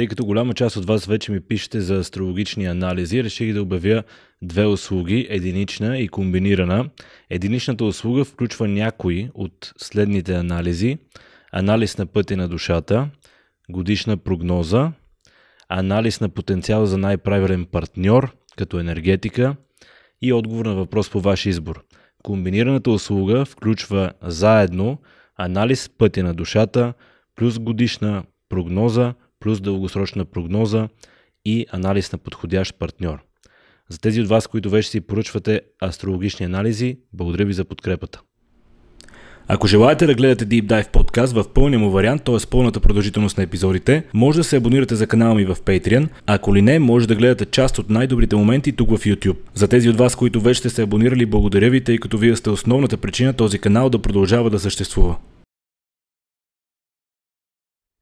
Тъй като голяма част от вас вече ми пишете за астрологични анализи, реших да обявя две услуги единична и комбинирана. Единичната услуга включва някои от следните анализи: анализ на пътя на душата, годишна прогноза, анализ на потенциал за най-правилен партньор, като енергетика и отговор на въпрос по ваш избор. Комбинираната услуга включва заедно анализ пътя на душата, плюс годишна прогноза, плюс дългосрочна прогноза и анализ на подходящ партньор. За тези от вас, които вече си поръчвате астрологични анализи, благодаря ви за подкрепата. Ако желаете да гледате Deep Dive подкаст в пълния му вариант, т.е. пълната продължителност на епизодите, може да се абонирате за канала ми в Patreon, ако ли не, може да гледате част от най-добрите моменти тук в YouTube. За тези от вас, които вече сте се абонирали, благодаря ви, тъй като вие сте основната причина този канал да продължава да съществува.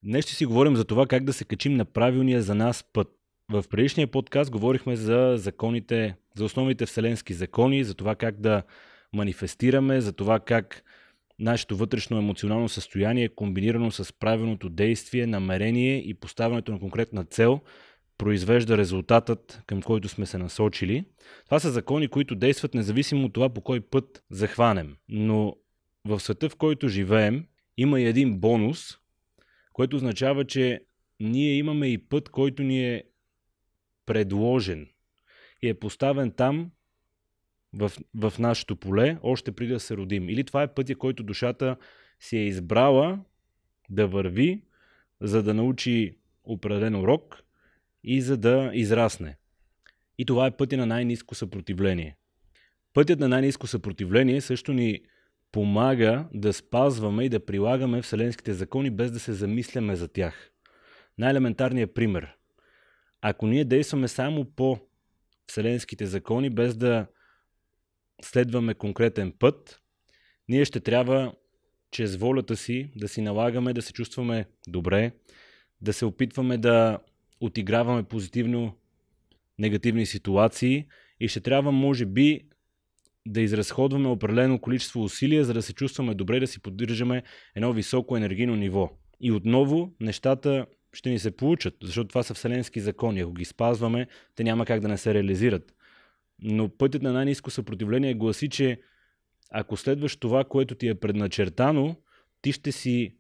Днес ще си говорим за това как да се качим на правилния за нас път. В предишния подкаст говорихме за законите, за основните вселенски закони, за това как да манифестираме, за това как нашето вътрешно емоционално състояние е комбинирано с правилното действие, намерение и поставянето на конкретна цел произвежда резултатът, към който сме се насочили. Това са закони, които действат независимо от това по кой път захванем. Но в света, в който живеем, има и един бонус, което означава, че ние имаме и път, който ни е предложен и е поставен там, в, в нашето поле, още преди да се родим. Или това е пътя, който душата си е избрала да върви, за да научи определен урок и за да израсне. И това е пътя на най-низко съпротивление. Пътят на най-низко съпротивление също ни помага да спазваме и да прилагаме вселенските закони, без да се замисляме за тях. Най-елементарният пример. Ако ние действаме само по вселенските закони, без да следваме конкретен път, ние ще трябва чрез волята си да си налагаме да се чувстваме добре, да се опитваме да отиграваме позитивно негативни ситуации и ще трябва, може би, да изразходваме определено количество усилия, за да се чувстваме добре, да си поддържаме едно високо енергийно ниво. И отново нещата ще ни се получат, защото това са вселенски закони. Ако ги спазваме, те няма как да не се реализират. Но пътят на най-низко съпротивление гласи, че ако следваш това, което ти е предначертано, ти ще си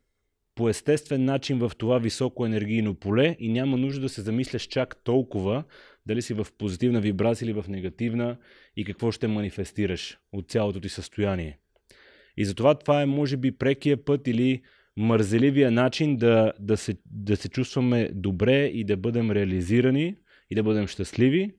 по естествен начин в това високо енергийно поле и няма нужда да се замисляш чак толкова дали си в позитивна вибрация или в негативна и какво ще манифестираш от цялото ти състояние. И затова това е, може би, прекия път или мързеливия начин да, да, се, да се чувстваме добре и да бъдем реализирани и да бъдем щастливи,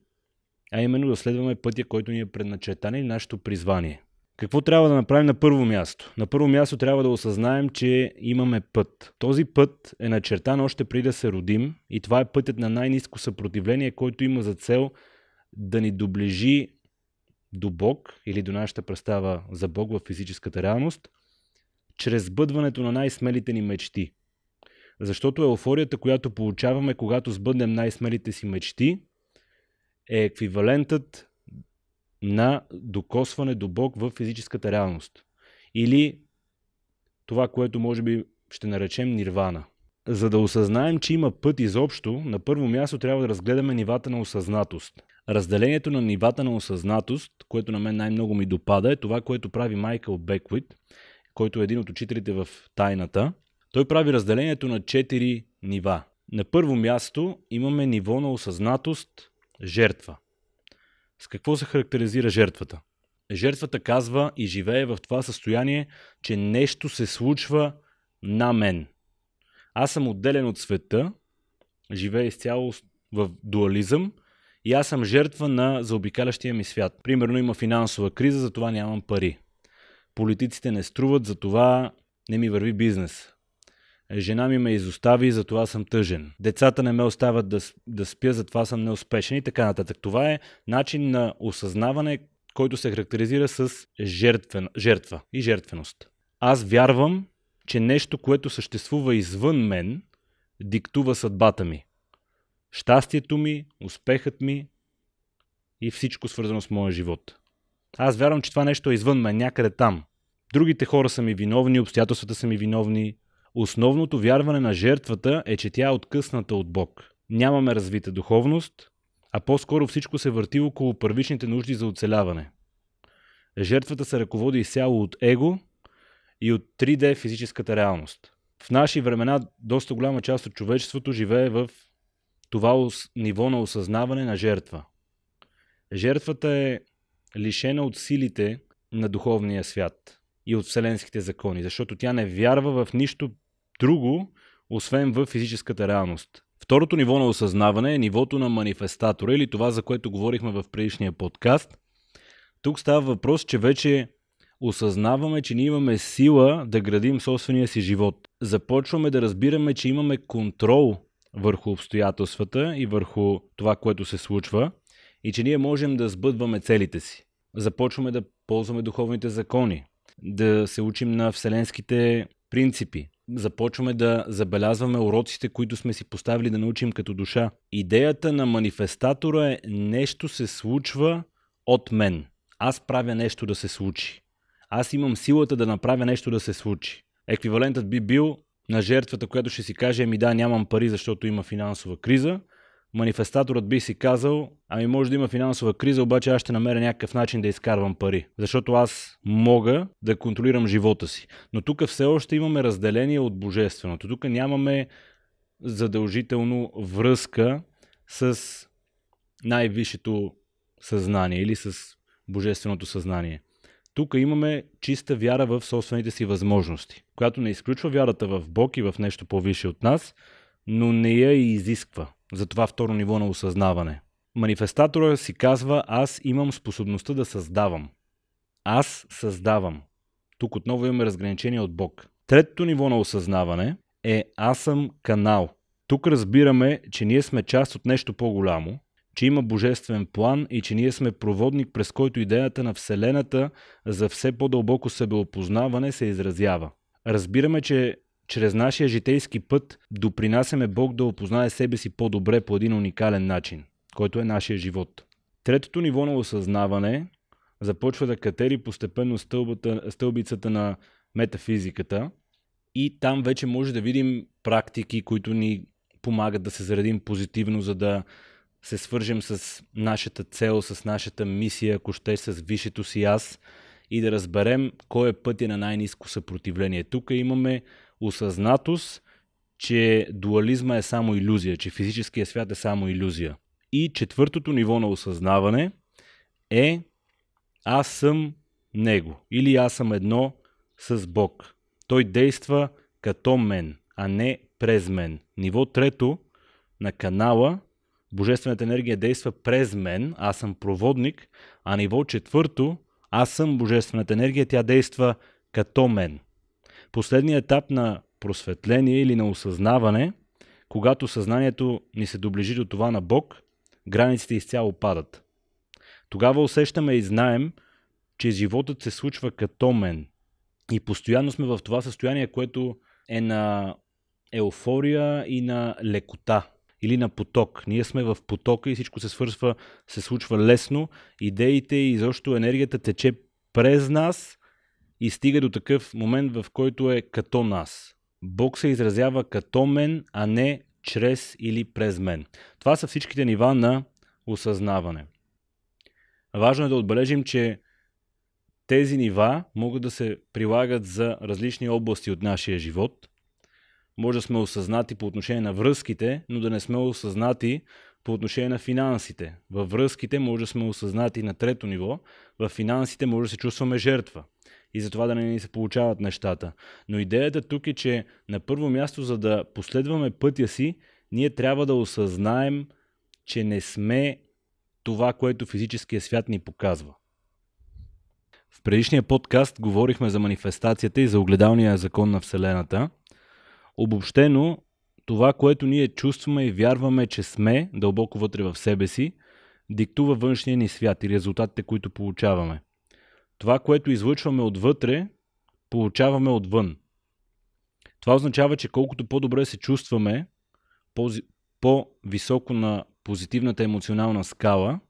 а именно да следваме пътя, който ни е предначертан или нашето призвание – какво трябва да направим на първо място? На първо място трябва да осъзнаем, че имаме път. Този път е начертан още преди да се родим и това е пътят на най-низко съпротивление, който има за цел да ни доближи до Бог или до нашата представа за Бог в физическата реалност, чрез бъдването на най-смелите ни мечти. Защото еуфорията, която получаваме, когато сбъднем най-смелите си мечти, е еквивалентът на докосване до Бог в физическата реалност. Или това, което може би ще наречем нирвана. За да осъзнаем, че има път изобщо, на първо място трябва да разгледаме нивата на осъзнатост. Разделението на нивата на осъзнатост, което на мен най-много ми допада, е това, което прави Майкъл Беквит, който е един от учителите в тайната. Той прави разделението на 4 нива. На първо място имаме ниво на осъзнатост жертва. С какво се характеризира жертвата? Жертвата казва и живее в това състояние, че нещо се случва на мен. Аз съм отделен от света, живее изцяло в дуализъм и аз съм жертва на заобикалящия ми свят. Примерно има финансова криза, затова нямам пари. Политиците не струват, затова не ми върви бизнес. Жена ми ме изостави, затова съм тъжен. Децата не ме остават да, да спя, затова съм неуспешен и така нататък. Това е начин на осъзнаване, който се характеризира с жертвен, жертва и жертвеност. Аз вярвам, че нещо, което съществува извън мен, диктува съдбата ми. Щастието ми, успехът ми и всичко свързано с моя живот. Аз вярвам, че това нещо е извън мен, някъде там. Другите хора са ми виновни, обстоятелствата са ми виновни, Основното вярване на жертвата е, че тя е откъсната от Бог. Нямаме развита духовност, а по-скоро всичко се върти около първичните нужди за оцеляване. Жертвата се ръководи изцяло от его и от 3D физическата реалност. В наши времена доста голяма част от човечеството живее в това ниво на осъзнаване на жертва. Жертвата е лишена от силите на духовния свят – и от вселенските закони, защото тя не вярва в нищо друго, освен в физическата реалност. Второто ниво на осъзнаване е нивото на манифестатора или това, за което говорихме в предишния подкаст. Тук става въпрос, че вече осъзнаваме, че ние имаме сила да градим собствения си живот. Започваме да разбираме, че имаме контрол върху обстоятелствата и върху това, което се случва и че ние можем да сбъдваме целите си. Започваме да ползваме духовните закони, да се учим на вселенските принципи. Започваме да забелязваме уроците, които сме си поставили да научим като душа. Идеята на манифестатора е нещо се случва от мен. Аз правя нещо да се случи. Аз имам силата да направя нещо да се случи. Еквивалентът би бил на жертвата, която ще си каже, ами да, нямам пари, защото има финансова криза, манифестаторът би си казал, ами може да има финансова криза, обаче аз ще намеря някакъв начин да изкарвам пари, защото аз мога да контролирам живота си. Но тук все още имаме разделение от божественото. Тук нямаме задължително връзка с най-висшето съзнание или с божественото съзнание. Тук имаме чиста вяра в собствените си възможности, която не изключва вярата в Бог и в нещо по-висше от нас, но не я и изисква за това второ ниво на осъзнаване. Манифестатора си казва аз имам способността да създавам. Аз създавам. Тук отново имаме разграничение от Бог. Третото ниво на осъзнаване е аз съм канал. Тук разбираме, че ние сме част от нещо по-голямо, че има божествен план и че ние сме проводник, през който идеята на Вселената за все по-дълбоко себеопознаване се изразява. Разбираме, че чрез нашия житейски път допринасяме Бог да опознае себе си по-добре по един уникален начин, който е нашия живот. Третото ниво на осъзнаване започва да катери постепенно стълбата, стълбицата на метафизиката и там вече може да видим практики, които ни помагат да се заредим позитивно, за да се свържем с нашата цел, с нашата мисия, ако ще с висшето си аз и да разберем кой е пътя на най-низко съпротивление. Тук имаме осъзнатост, че дуализма е само иллюзия, че физическия свят е само иллюзия. И четвъртото ниво на осъзнаване е аз съм него или аз съм едно с Бог. Той действа като мен, а не през мен. Ниво трето на канала Божествената енергия действа през мен, аз съм проводник, а ниво четвърто аз съм Божествената енергия, тя действа като мен последният етап на просветление или на осъзнаване, когато съзнанието ни се доближи до това на Бог, границите изцяло падат. Тогава усещаме и знаем, че животът се случва като мен. И постоянно сме в това състояние, което е на еуфория и на лекота или на поток. Ние сме в потока и всичко се свързва, се случва лесно. Идеите и изобщо енергията тече през нас и стига до такъв момент, в който е като нас. Бог се изразява като мен, а не чрез или през мен. Това са всичките нива на осъзнаване. Важно е да отбележим, че тези нива могат да се прилагат за различни области от нашия живот. Може да сме осъзнати по отношение на връзките, но да не сме осъзнати по отношение на финансите. Във връзките може да сме осъзнати на трето ниво, в финансите може да се чувстваме жертва и за това да не ни се получават нещата. Но идеята тук е, че на първо място, за да последваме пътя си, ние трябва да осъзнаем, че не сме това, което физическия свят ни показва. В предишния подкаст говорихме за манифестацията и за огледалния закон на Вселената. Обобщено, това, което ние чувстваме и вярваме, че сме дълбоко вътре в себе си, диктува външния ни свят и резултатите, които получаваме. Това, което излъчваме отвътре, получаваме отвън. Това означава, че колкото по-добре се чувстваме, по-високо на позитивната емоционална скала,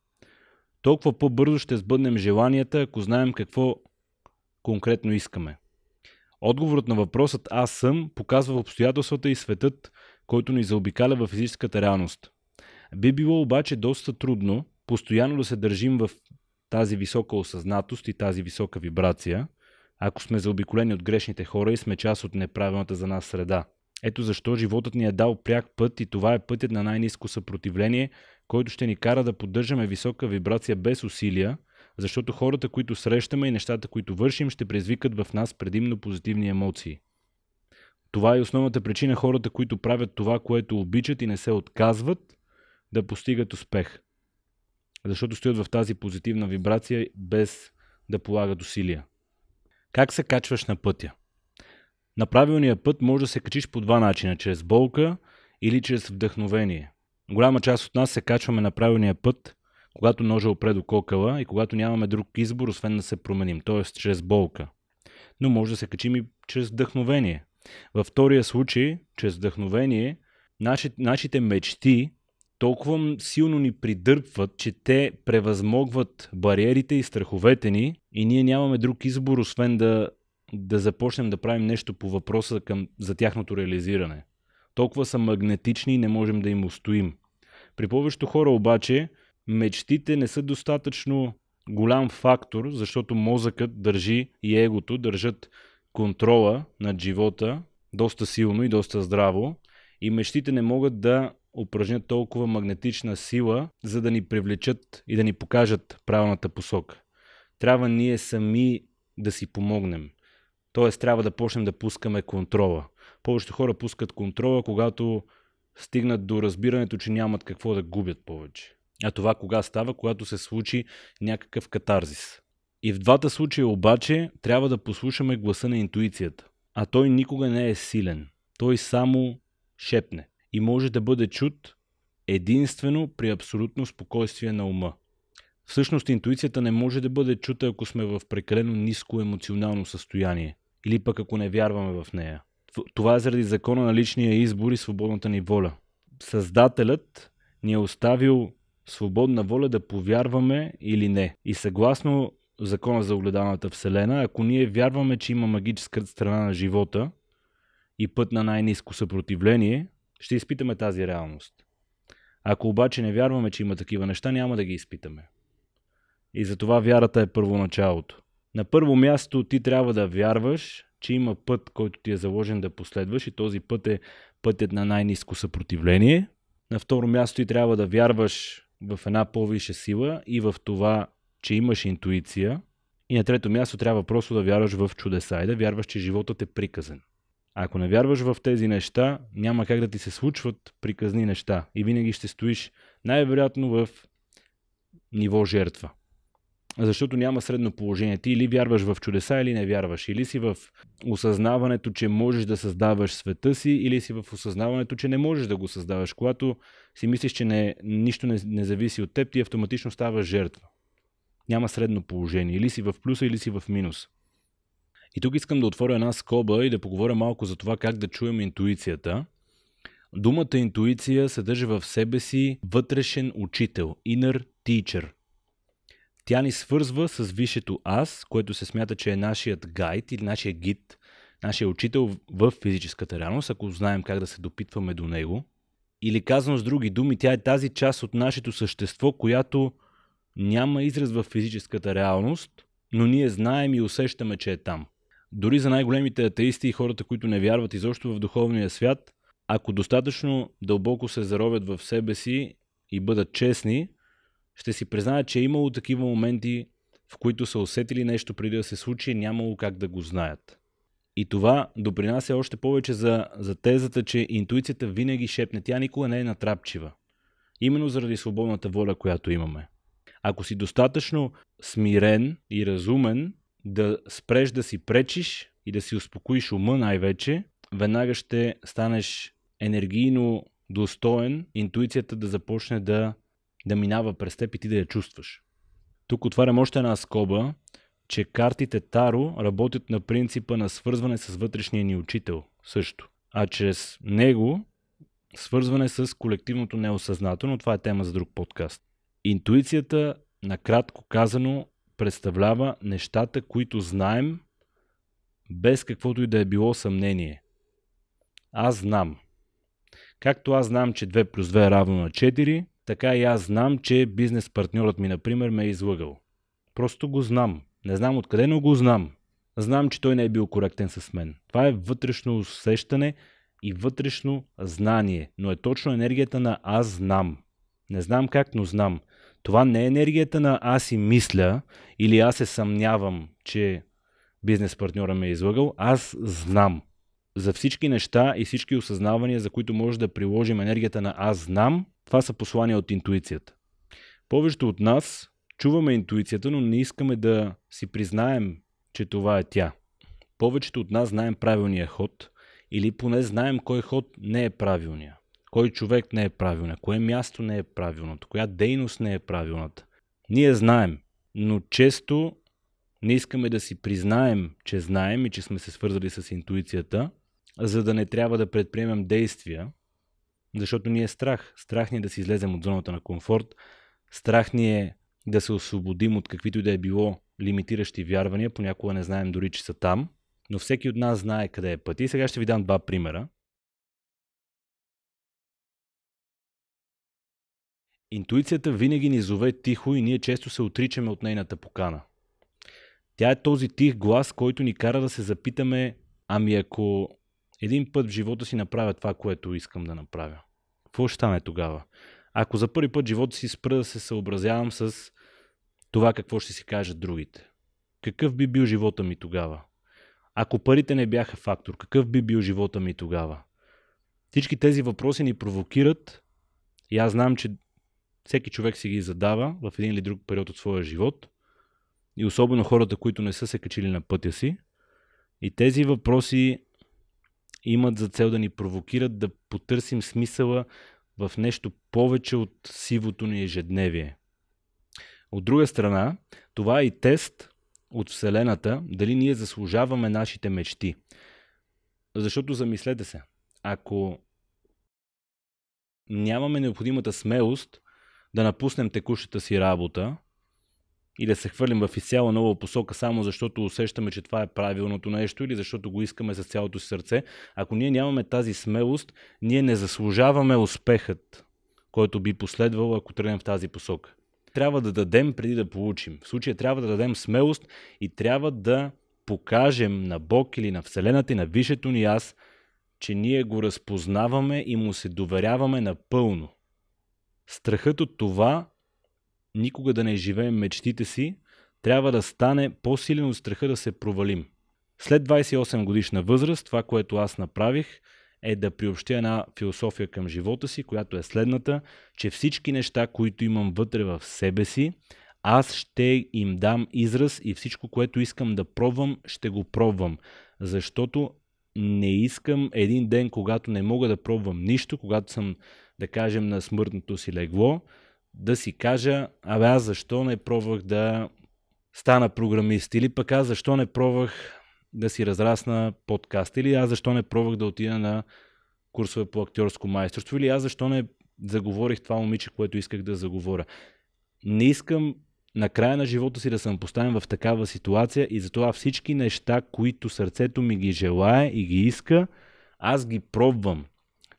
толкова по-бързо ще сбъднем желанията, ако знаем какво конкретно искаме. Отговорът на въпросът Аз съм показва обстоятелствата и светът който ни заобикаля във физическата реалност. Би било обаче доста трудно постоянно да се държим в тази висока осъзнатост и тази висока вибрация, ако сме заобиколени от грешните хора и сме част от неправилната за нас среда. Ето защо животът ни е дал пряк път и това е пътят на най-низко съпротивление, който ще ни кара да поддържаме висока вибрация без усилия, защото хората, които срещаме и нещата, които вършим, ще предизвикат в нас предимно позитивни емоции. Това е основната причина хората, които правят това, което обичат и не се отказват да постигат успех. Защото стоят в тази позитивна вибрация без да полагат усилия. Как се качваш на пътя? На правилния път може да се качиш по два начина чрез болка или чрез вдъхновение. Голяма част от нас се качваме на правилния път, когато ножа опре до кокала и когато нямаме друг избор, освен да се променим, т.е. чрез болка. Но може да се качим и чрез вдъхновение – във втория случай, чрез вдъхновение, нашите мечти толкова силно ни придърпват, че те превъзмогват бариерите и страховете ни и ние нямаме друг избор, освен да, да започнем да правим нещо по въпроса към, за тяхното реализиране. Толкова са магнетични и не можем да им устоим. При повечето хора обаче мечтите не са достатъчно голям фактор, защото мозъкът държи и егото държат контрола над живота доста силно и доста здраво и мечтите не могат да упражнят толкова магнетична сила, за да ни привлечат и да ни покажат правилната посока. Трябва ние сами да си помогнем. Тоест трябва да почнем да пускаме контрола. Повечето хора пускат контрола, когато стигнат до разбирането, че нямат какво да губят повече. А това кога става? Когато се случи някакъв катарзис. И в двата случая обаче трябва да послушаме гласа на интуицията. А той никога не е силен. Той само шепне. И може да бъде чут единствено при абсолютно спокойствие на ума. Всъщност интуицията не може да бъде чута, ако сме в прекалено ниско емоционално състояние или пък ако не вярваме в нея. Това е заради закона на личния избор и свободната ни воля. Създателят ни е оставил свободна воля да повярваме или не. И съгласно закона за огледалната вселена, ако ние вярваме, че има магическа страна на живота и път на най-низко съпротивление, ще изпитаме тази реалност. Ако обаче не вярваме, че има такива неща, няма да ги изпитаме. И затова вярата е първоначалото. На първо място ти трябва да вярваш, че има път, който ти е заложен да последваш и този път е пътят на най-низко съпротивление. На второ място ти трябва да вярваш в една по-висша сила и в това, че имаш интуиция. И на трето място трябва просто да вярваш в чудеса и да вярваш, че животът е приказен. А ако не вярваш в тези неща, няма как да ти се случват приказни неща и винаги ще стоиш най-вероятно в ниво жертва. Защото няма средно положение. Ти или вярваш в чудеса, или не вярваш. Или си в осъзнаването, че можеш да създаваш света си, или си в осъзнаването, че не можеш да го създаваш. Когато си мислиш, че не, нищо не, не зависи от теб, ти автоматично ставаш жертва. Няма средно положение. Или си в плюса, или си в минус. И тук искам да отворя една скоба и да поговоря малко за това как да чуем интуицията. Думата интуиция съдържа в себе си вътрешен учител, inner teacher. Тя ни свързва с висшето аз, което се смята, че е нашият гайд или нашия гид, нашия учител в физическата реалност, ако знаем как да се допитваме до него. Или казано с други думи, тя е тази част от нашето същество, която няма израз в физическата реалност, но ние знаем и усещаме, че е там. Дори за най-големите атеисти и хората, които не вярват изобщо в духовния свят, ако достатъчно дълбоко се заровят в себе си и бъдат честни, ще си признаят, че е имало такива моменти, в които са усетили нещо преди да се случи, нямало как да го знаят. И това допринася още повече за, за тезата, че интуицията винаги шепне, тя никога не е натрапчива. Именно заради свободната воля, която имаме. Ако си достатъчно смирен и разумен да спреш да си пречиш и да си успокоиш ума най-вече, веднага ще станеш енергийно достоен интуицията да започне да, да минава през теб и ти да я чувстваш. Тук отварям още една скоба, че картите Таро работят на принципа на свързване с вътрешния ни учител също, а чрез него свързване с колективното неосъзнателно, това е тема за друг подкаст. Интуицията, накратко казано, представлява нещата, които знаем, без каквото и да е било съмнение. Аз знам. Както аз знам, че 2 плюс 2 е равно на 4, така и аз знам, че бизнес партньорът ми, например, ме е излъгал. Просто го знам. Не знам откъде, но го знам. Знам, че той не е бил коректен с мен. Това е вътрешно усещане и вътрешно знание, но е точно енергията на аз знам. Не знам как, но знам. Това не е енергията на аз си мисля или аз се съмнявам, че бизнес партньора ме е излагал. Аз знам за всички неща и всички осъзнавания, за които може да приложим енергията на аз знам, това са послания от интуицията. Повечето от нас чуваме интуицията, но не искаме да си признаем, че това е тя. Повечето от нас знаем правилния ход или поне знаем кой ход не е правилния кой човек не е правилна, кое място не е правилното, коя дейност не е правилната. Ние знаем, но често не искаме да си признаем, че знаем и че сме се свързали с интуицията, за да не трябва да предприемем действия, защото ни е страх. Страх ни е да си излезем от зоната на комфорт, страх ни е да се освободим от каквито и да е било лимитиращи вярвания, понякога не знаем дори, че са там, но всеки от нас знае къде е пъти. И сега ще ви дам два примера. Интуицията винаги ни зове тихо и ние често се отричаме от нейната покана. Тя е този тих глас, който ни кара да се запитаме, ами ако един път в живота си направя това, което искам да направя, какво ще стане тогава? Ако за първи път в живота си спра да се съобразявам с това какво ще си кажат другите. Какъв би бил живота ми тогава? Ако парите не бяха фактор, какъв би бил живота ми тогава? Всички тези въпроси ни провокират и аз знам, че всеки човек си ги задава в един или друг период от своя живот и особено хората, които не са се качили на пътя си. И тези въпроси имат за цел да ни провокират да потърсим смисъла в нещо повече от сивото ни ежедневие. От друга страна, това е и тест от Вселената дали ние заслужаваме нашите мечти. Защото замислете се, ако нямаме необходимата смелост да напуснем текущата си работа и да се хвърлим в изцяло нова посока, само защото усещаме, че това е правилното нещо или защото го искаме с цялото си сърце, ако ние нямаме тази смелост, ние не заслужаваме успехът, който би последвал, ако тръгнем в тази посока. Трябва да дадем преди да получим. В случая трябва да дадем смелост и трябва да покажем на Бог или на Вселената и на Висшето ни аз, че ние го разпознаваме и му се доверяваме напълно страхът от това никога да не живеем мечтите си, трябва да стане по-силен от страха да се провалим. След 28 годишна възраст, това, което аз направих, е да приобщя една философия към живота си, която е следната, че всички неща, които имам вътре в себе си, аз ще им дам израз и всичко, което искам да пробвам, ще го пробвам. Защото не искам един ден, когато не мога да пробвам нищо, когато съм да кажем, на смъртното си легло, да си кажа, абе аз защо не пробвах да стана програмист или пък аз защо не пробвах да си разрасна подкаст или аз защо не пробвах да отида на курсове по актьорско майсторство или аз защо не заговорих това момиче, което исках да заговоря. Не искам на края на живота си да съм поставен в такава ситуация и затова всички неща, които сърцето ми ги желая и ги иска, аз ги пробвам.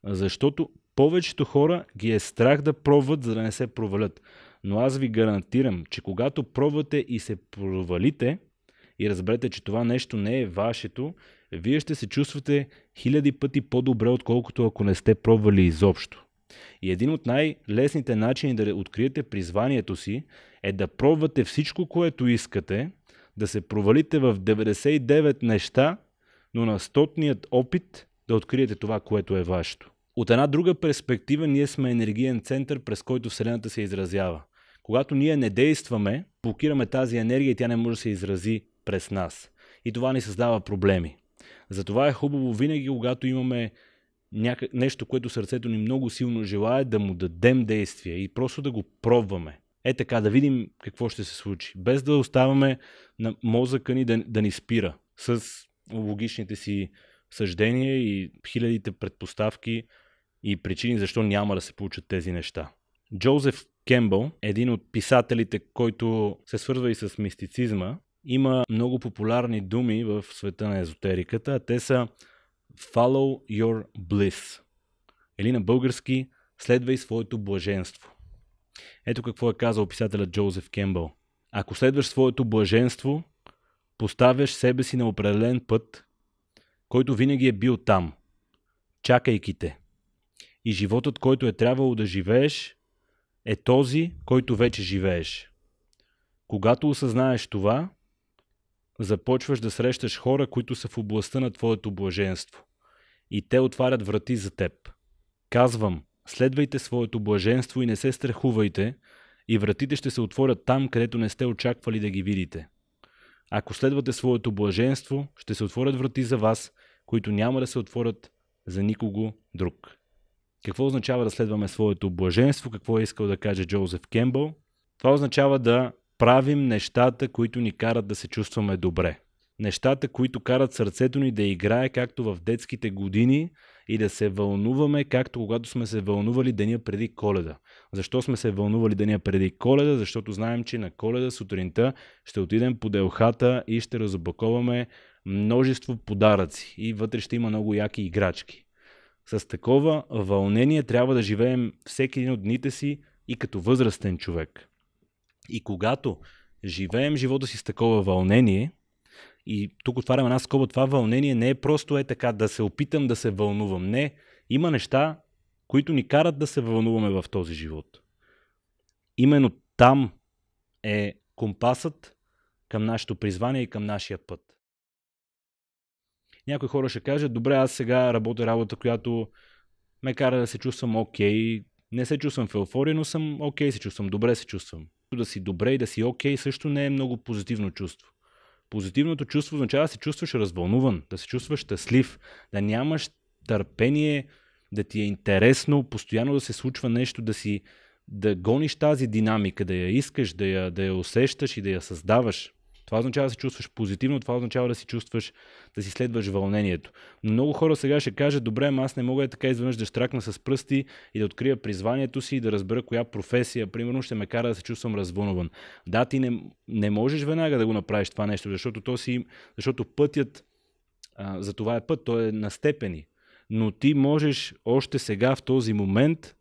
Защото повечето хора ги е страх да пробват, за да не се провалят. Но аз ви гарантирам, че когато пробвате и се провалите и разберете, че това нещо не е вашето, вие ще се чувствате хиляди пъти по-добре, отколкото ако не сте пробвали изобщо. И един от най-лесните начини да откриете призванието си е да пробвате всичко, което искате, да се провалите в 99 неща, но на стотният опит да откриете това, което е вашето. От една друга перспектива ние сме енергиен център, през който Вселената се изразява. Когато ние не действаме, блокираме тази енергия и тя не може да се изрази през нас. И това ни създава проблеми. Затова е хубаво винаги, когато имаме няка... нещо, което сърцето ни много силно желая, да му дадем действие и просто да го пробваме. Е така, да видим какво ще се случи. Без да оставаме на мозъка ни да, да ни спира с логичните си съждения и хилядите предпоставки, и причини защо няма да се получат тези неща. Джозеф Кембъл, един от писателите, който се свързва и с мистицизма, има много популярни думи в света на езотериката. Те са Follow your bliss. Или на български Следвай своето блаженство. Ето какво е казал писателят Джозеф Кембъл. Ако следваш своето блаженство, поставяш себе си на определен път, който винаги е бил там, чакайки те. И животът, който е трябвало да живееш, е този, който вече живееш. Когато осъзнаеш това, започваш да срещаш хора, които са в областта на твоето блаженство. И те отварят врати за теб. Казвам, следвайте своето блаженство и не се страхувайте, и вратите ще се отворят там, където не сте очаквали да ги видите. Ако следвате своето блаженство, ще се отворят врати за вас, които няма да се отворят за никого друг. Какво означава да следваме своето блаженство? Какво е искал да каже Джозеф Кембъл? Това означава да правим нещата, които ни карат да се чувстваме добре. Нещата, които карат сърцето ни да играе както в детските години и да се вълнуваме, както когато сме се вълнували деня преди коледа. Защо сме се вълнували деня преди коледа? Защото знаем, че на коледа сутринта ще отидем по делхата и ще разобаковаме множество подаръци и вътре ще има много яки играчки. С такова вълнение трябва да живеем всеки един от дните си и като възрастен човек. И когато живеем живота си с такова вълнение, и тук отварям една скоба, това вълнение не е просто е така да се опитам да се вълнувам. Не, има неща, които ни карат да се вълнуваме в този живот. Именно там е компасът към нашето призвание и към нашия път. Някои хора ще кажат, добре, аз сега работя работа, която ме кара да се чувствам окей. Okay. Не се чувствам в еуфория, но съм окей, okay, се чувствам добре, се чувствам. Да си добре и да си окей okay, също не е много позитивно чувство. Позитивното чувство означава да се чувстваш развълнуван, да се чувстваш щастлив, да нямаш търпение, да ти е интересно, постоянно да се случва нещо, да си да гониш тази динамика, да я искаш, да я, да я усещаш и да я създаваш. Това означава да се чувстваш позитивно, това означава да си чувстваш, да си следваш вълнението. Но много хора сега ще кажат, добре, ама аз не мога така изведнъж да штракна с пръсти и да открия призванието си и да разбера коя професия, примерно, ще ме кара да се чувствам развълнуван. Да, ти не, не можеш веднага да го направиш това нещо, защото, то си, защото пътят а, за това е път, той е на степени. Но ти можеш още сега, в този момент,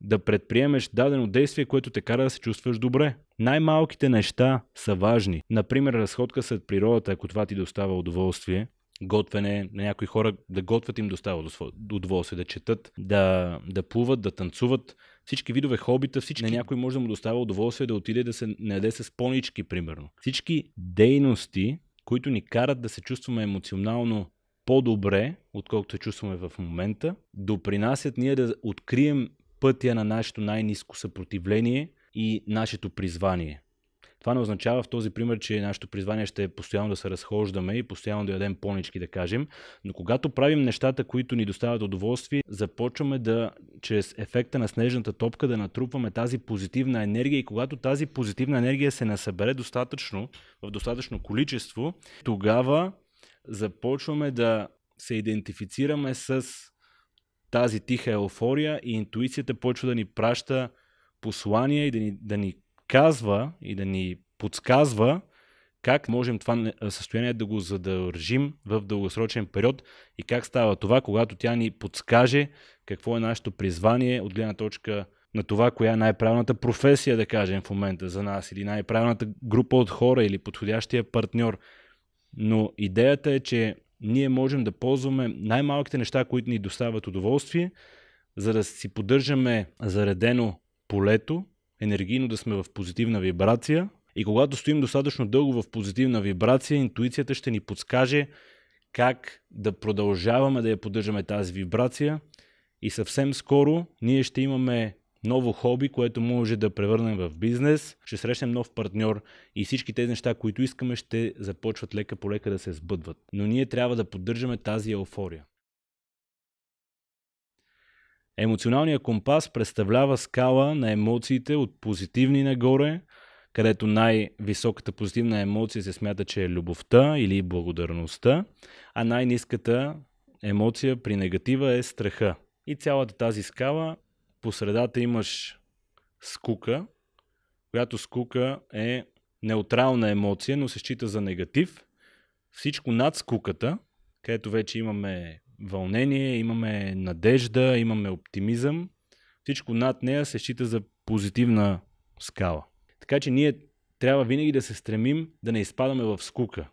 да предприемеш дадено действие, което те кара да се чувстваш добре. Най-малките неща са важни. Например, разходка след природата, ако това ти достава удоволствие, готвене на някои хора, да готвят им достава удоволствие, да четат, да, да плуват, да танцуват, всички видове хобита, всички... на някой може да му достава удоволствие да отиде да се наеде с понички, примерно. Всички дейности, които ни карат да се чувстваме емоционално по-добре, отколкото се чувстваме в момента, допринасят ние да открием пътя на нашето най-низко съпротивление и нашето призвание. Това не означава в този пример, че нашето призвание ще е постоянно да се разхождаме и постоянно да ядем понички, да кажем, но когато правим нещата, които ни доставят удоволствие, започваме да, чрез ефекта на снежната топка, да натрупваме тази позитивна енергия и когато тази позитивна енергия се насъбере достатъчно, в достатъчно количество, тогава започваме да се идентифицираме с тази тиха еуфория и интуицията почва да ни праща послания и да ни, да ни казва и да ни подсказва как можем това състояние да го задържим в дългосрочен период и как става това, когато тя ни подскаже какво е нашето призвание от гледна точка на това, коя е най-правилната професия, да кажем, в момента за нас, или най-правилната група от хора, или подходящия партньор. Но идеята е, че ние можем да ползваме най-малките неща, които ни доставят удоволствие, за да си поддържаме заредено полето, енергийно да сме в позитивна вибрация и когато стоим достатъчно дълго в позитивна вибрация, интуицията ще ни подскаже как да продължаваме да я поддържаме тази вибрация и съвсем скоро ние ще имаме ново хоби, което може да превърнем в бизнес, ще срещнем нов партньор и всички тези неща, които искаме, ще започват лека по лека да се сбъдват. Но ние трябва да поддържаме тази еуфория. Емоционалният компас представлява скала на емоциите от позитивни нагоре, където най-високата позитивна емоция се смята, че е любовта или благодарността, а най-низката емоция при негатива е страха. И цялата тази скала, по средата имаш скука, която скука е неутрална емоция, но се счита за негатив. Всичко над скуката, където вече имаме вълнение, имаме надежда, имаме оптимизъм. Всичко над нея се счита за позитивна скала. Така че ние трябва винаги да се стремим да не изпадаме в скука.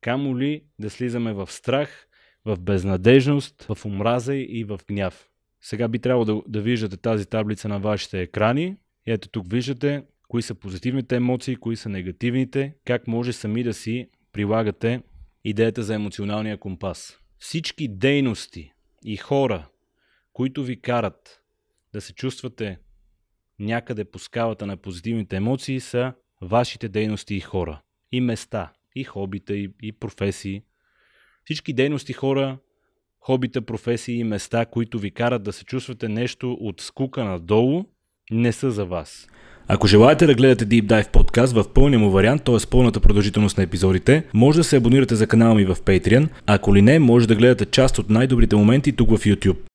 Камо ли да слизаме в страх, в безнадежност, в омраза и в гняв. Сега би трябвало да, да виждате тази таблица на вашите екрани. Ето тук виждате кои са позитивните емоции, кои са негативните, как може сами да си прилагате идеята за емоционалния компас всички дейности и хора, които ви карат да се чувствате някъде по скалата на позитивните емоции, са вашите дейности и хора. И места, и хобита, и, и професии. Всички дейности, хора, хобита, професии и места, които ви карат да се чувствате нещо от скука надолу, не са за вас. Ако желаете да гледате Deep Dive подкаст в пълния му вариант, т.е. пълната продължителност на епизодите, може да се абонирате за канала ми в Patreon, ако ли не, може да гледате част от най-добрите моменти тук в YouTube.